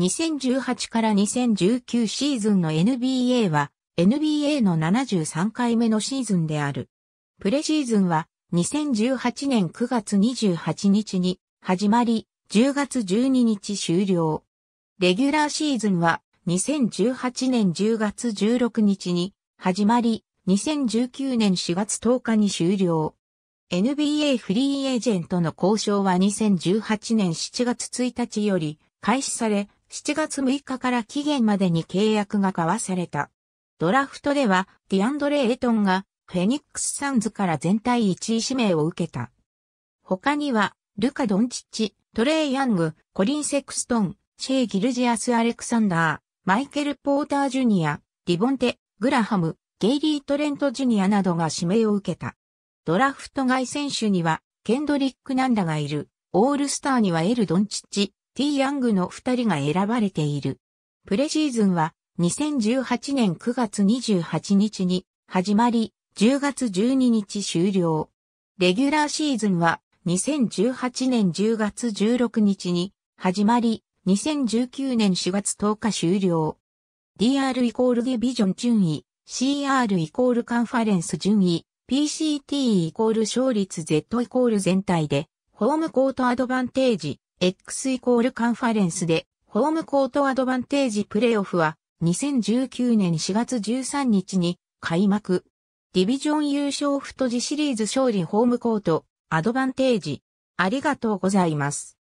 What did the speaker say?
2018から2019シーズンの NBA は NBA の73回目のシーズンである。プレシーズンは2018年9月28日に始まり、10月12日終了。レギュラーシーズンは2018年10月16日に始まり、2019年4月10日に終了。NBA フリーエージェントの交渉は2018年7月1日より開始され、7月6日から期限までに契約が交わされた。ドラフトではディアンドレ・エトンがフェニックス・サンズから全体1位指名を受けた。他にはルカ・ドンチッチ、トレイ・ヤング、コリン・セクストン、シェイ・ギルジアス・アレクサンダー、マイケル・ポーター・ジュニア、リボンテ、グラハム、ゲイリー・トレント・ジュニアなどが指名を受けた。ドラフト外選手には、ケンドリック・ナンダがいる。オールスターにはエル・ドンチッチ、T ヤングの2人が選ばれている。プレシーズンは2018年9月28日に始まり、10月12日終了。レギュラーシーズンは2018年10月16日に始まり、2019年4月10日終了。DR イコールディビジョン順位、CR イコールカンファレンス順位、PCT イコール勝率 Z イコール全体で、ホームコートアドバンテージ、X イコールカンファレンスで、ホームコートアドバンテージプレイオフは、2019年4月13日に開幕。ディビジョン優勝太字シリーズ勝利ホームコートアドバンテージ。ありがとうございます。